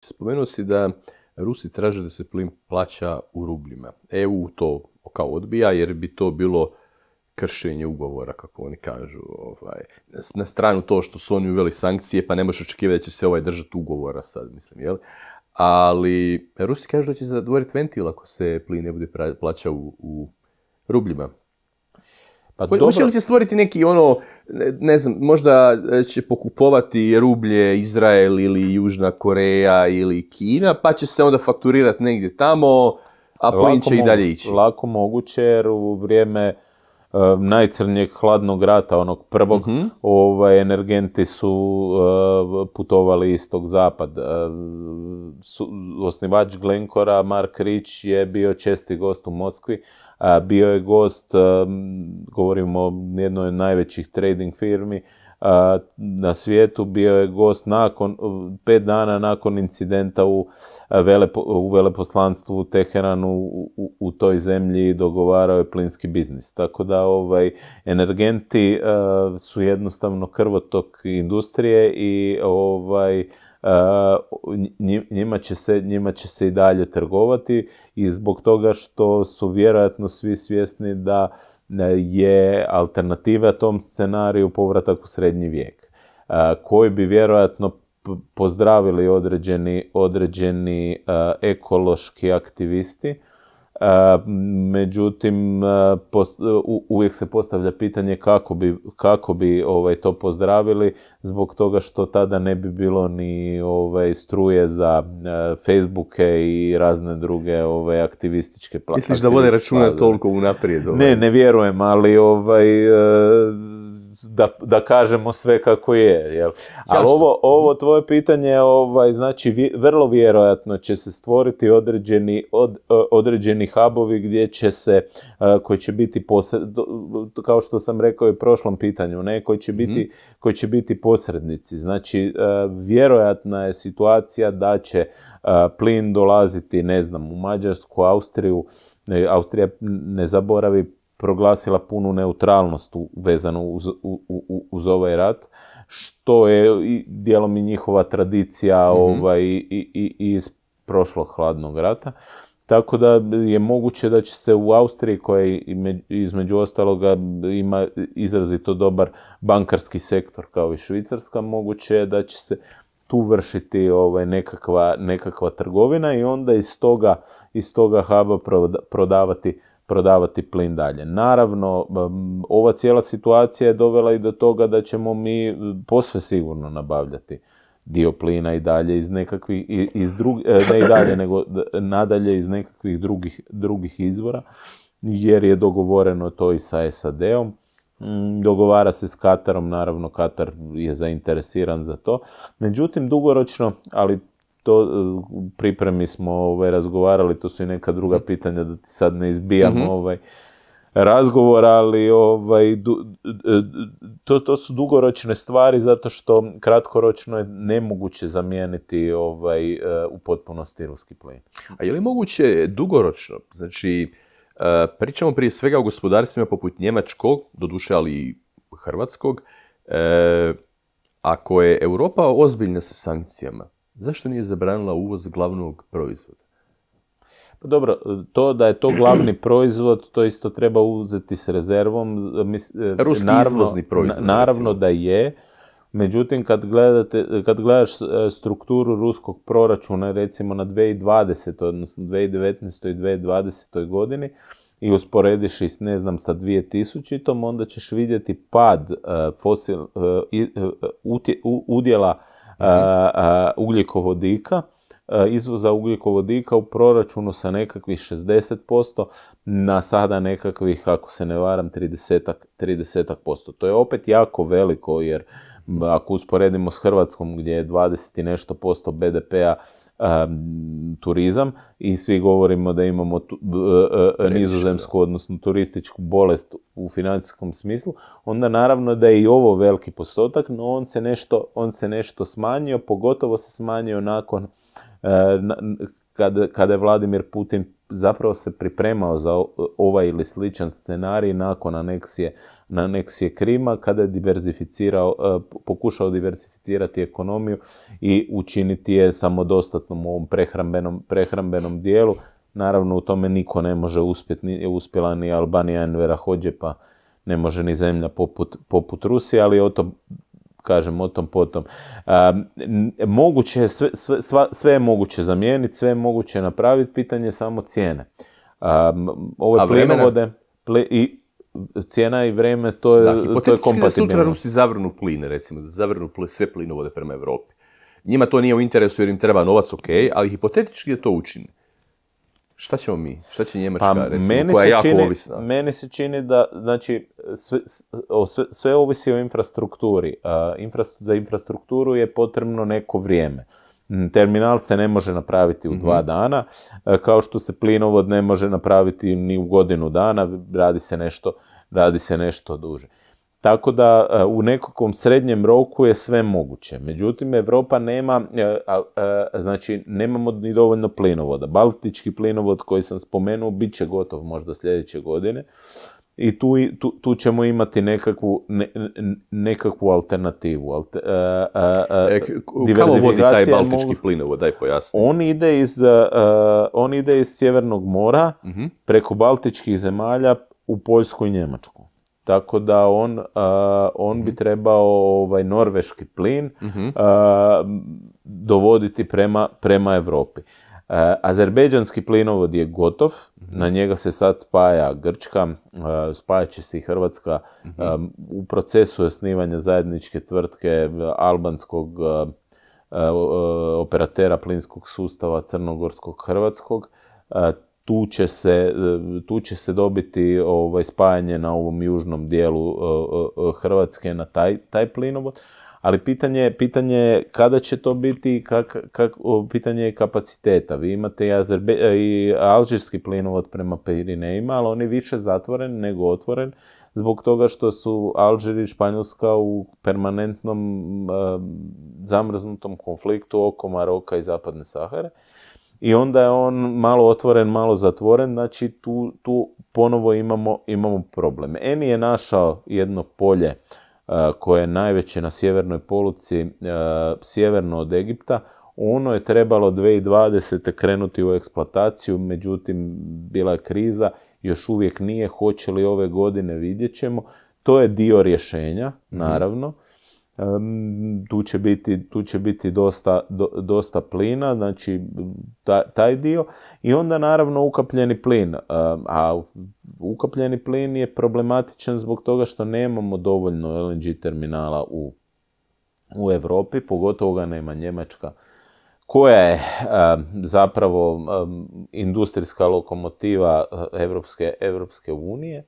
Spomenuo si da Rusi traže da se plin plaća u rubljima. EU to kao odbija jer bi to bilo kršenje ugovora, kako oni kažu. Ovaj. Na stranu to što su oni uveli sankcije, pa ne možeš očekivati da će se ovaj držati ugovora sad, mislim, jel? Ali Rusi kažu da će zatvoriti ventil ako se plin ne bude plaćao u, u rubljima. Pa Hoće li se stvoriti neki ono, ne znam, možda e, će pokupovati rublje Izrael ili Južna Koreja ili Kina, pa će se onda fakturirati negdje tamo, a plin će i dalje ići. Lako moguće jer u vrijeme najcrnjeg hladnog rata, onog prvog, mhm. ovaj, energenti su eh, putovali istog zapad. Eh, osnivač Glenkora, Mark Rich, je bio česti gost u Moskvi. Eh, bio je gost, govorimo o jednoj od najvećih trading firmi, na svijetu, bio je gost nakon, pet dana nakon incidenta u, u veleposlanstvu u Teheranu u, toj zemlji dogovarao je plinski biznis. Tako da ovaj, energenti su jednostavno krvotok industrije i ovaj, njima, će se, njima će se i dalje trgovati i zbog toga što su vjerojatno svi svjesni da je alternativa tom scenariju povratak u srednji vijek, koji bi vjerojatno pozdravili određeni, određeni ekološki aktivisti, E, međutim e, uvijek se postavlja pitanje kako bi, kako bi ovaj to pozdravili zbog toga što tada ne bi bilo ni ovaj struje za e, Facebooke i razne druge ovaj aktivističke platforme. Misliš da vode računa toliko unaprijed? Ovaj? Ne, ne vjerujem, ali ovaj da, da kažemo sve kako je. Jel? Ali ovo, ovo tvoje pitanje, ovaj, znači vrlo vjerojatno će se stvoriti određeni, od, e, određeni hubovi gdje će se, e, koji će biti, posred, kao što sam rekao i u prošlom pitanju, ne, koji će, biti, mhm. koji će biti posrednici. Znači, e, vjerojatna je situacija da će plin dolaziti, ne znam, u Mađarsku, Austriju, Austrija ne zaboravi proglasila punu neutralnost vezanu uz, u, uz ovaj rat, što je i dijelom i njihova tradicija mhm. ovaj, i, i, iz prošlog hladnog rata. Tako da je moguće da će se u Austriji, koja između ostaloga ima izrazito dobar bankarski sektor kao i Švicarska, moguće je da će se tu vršiti ovaj, nekakva, trgovina i onda iz toga, iz toga haba prodavati prodavati plin dalje. Naravno, ova cijela situacija je dovela i do toga da ćemo mi e, posve sigurno nabavljati dio plina i dalje iz nekakvih, iz e, ne i dalje, nego nadalje iz nekakvih drugih, drugih izvora, jer je dogovoreno to i sa SAD-om. Mm, dogovara se s Katarom, naravno Katar je zainteresiran za to. Međutim, dugoročno, ali to e, u pripremi smo ovaj, razgovarali, to su i neka druga mhm. pitanja da ti sad ne izbijam mhm. ovaj, razgovor, ali ovaj, e, to, to su dugoročne stvari zato što kratkoročno je nemoguće zamijeniti ovaj, e, u potpunosti ruski plin. A je li moguće dugoročno, znači pričamo prije svega o gospodarstvima poput njemačkog, doduše ali i hrvatskog, ako je Europa ozbiljna sa sankcijama, Zašto nije zabranila uvoz glavnog proizvoda? Pa dobro, to da je to glavni proizvod, to isto treba uzeti s rezervom. E, Ruski naravno, izvozni proizvod. Naravno da je. Međutim, kad, gledaš e, strukturu ruskog proračuna, recimo na 2020. odnosno 2019. i 2020. godini, i usporediš s ne znam, sa 2000. onda ćeš vidjeti pad e, udjela ugljikovodika, izvoza ugljikovodika u proračunu sa nekakvih 60% na sada nekakvih, ako se ne varam, 30%. 30%. To je opet jako veliko jer ako usporedimo s Hrvatskom gdje je 20 i nešto posto BDP-a turizam i svi govorimo da imamo tu, e, e, e, nizozemsku, odnosno turističku bolest u financijskom smislu, onda naravno da je i ovo veliki postotak, no on se nešto, on se nešto smanjio, pogotovo se smanjio nakon kada, je Vladimir Putin zapravo se pripremao za ovaj ili sličan scenarij nakon aneksije, na aneksije Krima, kada je diversificirao, e, pokušao diversificirati ekonomiju i učiniti je samodostatnom u ovom prehrambenom, prehrambenom dijelu. Naravno, u tome niko ne može uspjeti, nije uspjela ni Albanija Envera Hođepa, ne može ni zemlja poput, poput Rusije, ali o to kažem o tom potom. Moguće, sve, sve, sve je moguće zamijeniti, sve je moguće napraviti, pitanje je samo cijene. Ove plinovode i cijena i vrijeme, to je, to je kompatibilno. sutra Rusi zavrnu plin, recimo, zavrnu pl- sve plinovode prema Europi. Njima to nije u interesu jer im treba novac, ok, ali hipotetički je to učini. Šta ćemo mi? Šta će Njemačka, pa, meni koja se jako čini, Meni se čini da, znači, sve, sve, sve ovisi o infrastrukturi. Uh, za infrastrukturu je potrebno neko vrijeme. Mm, terminal se ne može napraviti u dva mhm. dana, kao što se plinovod ne može napraviti ni u godinu dana, radi se nešto, radi se nešto duže. Tako da e, u nekakvom srednjem roku je sve moguće. Međutim, Europa nema, e, e, znači nemamo ni dovoljno plinovoda. Baltički plinovod koji sam spomenuo bit će gotov možda sljedeće godine i tu, tu, tu ćemo imati nekakvu, nekakvu alternativu. Alter, a, kako vodi taj baltički plinovod, daj pojasni. On ide iz, ide iz Sjevernog mora mhm. preko baltičkih zemalja u Poljsku i Njemačku tako da on, on bi mhm. trebao ovaj norveški plin mhm. dovoditi prema, prema Europi. Azerbejdžanski plinovod je gotov, mhm. na njega se sad spaja Grčka, spajat će se i Hrvatska. u procesu osnivanja zajedničke tvrtke albanskog operatera plinskog sustava crnogorskog hrvatskog tu će se, e, tu će se dobiti ovaj, spajanje na ovom južnom dijelu e, e, Hrvatske na taj, taj plinovod. Ali pitanje, pitanje je kada će to biti, kak, pitanje je kapaciteta. Vi imate i, Azerbe, i alžirski plinovod prema Pirinejima, ali on je više zatvoren nego otvoren zbog toga što su Alžir i Španjolska u permanentnom zamrznutom konfliktu oko Maroka i Zapadne Sahare i onda je on malo otvoren, malo zatvoren, znači tu, tu ponovo imamo, imamo problem. Eni je našao jedno polje e, koje je najveće na sjevernoj poluci, e, sjeverno od Egipta, ono je trebalo 2020. krenuti u eksploataciju, međutim bila je kriza, još uvijek nije, hoće li ove godine vidjet ćemo. To je dio rješenja, mhm. naravno tu će biti, tu će biti dosta, dosta plina, znači taj dio. I onda naravno ukapljeni plin, a ukapljeni plin je problematičan zbog toga što nemamo dovoljno LNG terminala u, u Europi, pogotovo ga nema Njemačka koja je zapravo industrijska lokomotiva eh, Evropske, Evropske unije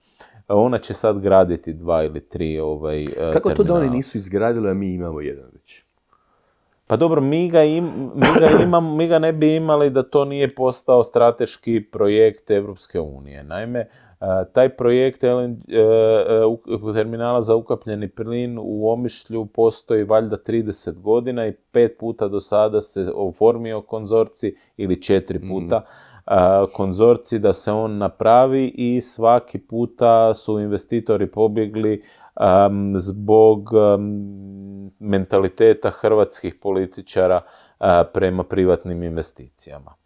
ona će sad graditi dva ili tri ovaj, e, Kako to da oni nisu izgradili, a mi imamo jedan već? Pa dobro, mi ga, im, ne bi imali da to nije postao strateški projekt Europske unije. Naime, e, taj projekt e, terminala za ukapljeni plin u Omišlju postoji valjda 30 godina i pet puta do sada se oformio konzorci ili četiri puta. Mhm konzorci da se on napravi i svaki puta su investitori pobjegli zbog mentaliteta hrvatskih političara prema privatnim investicijama.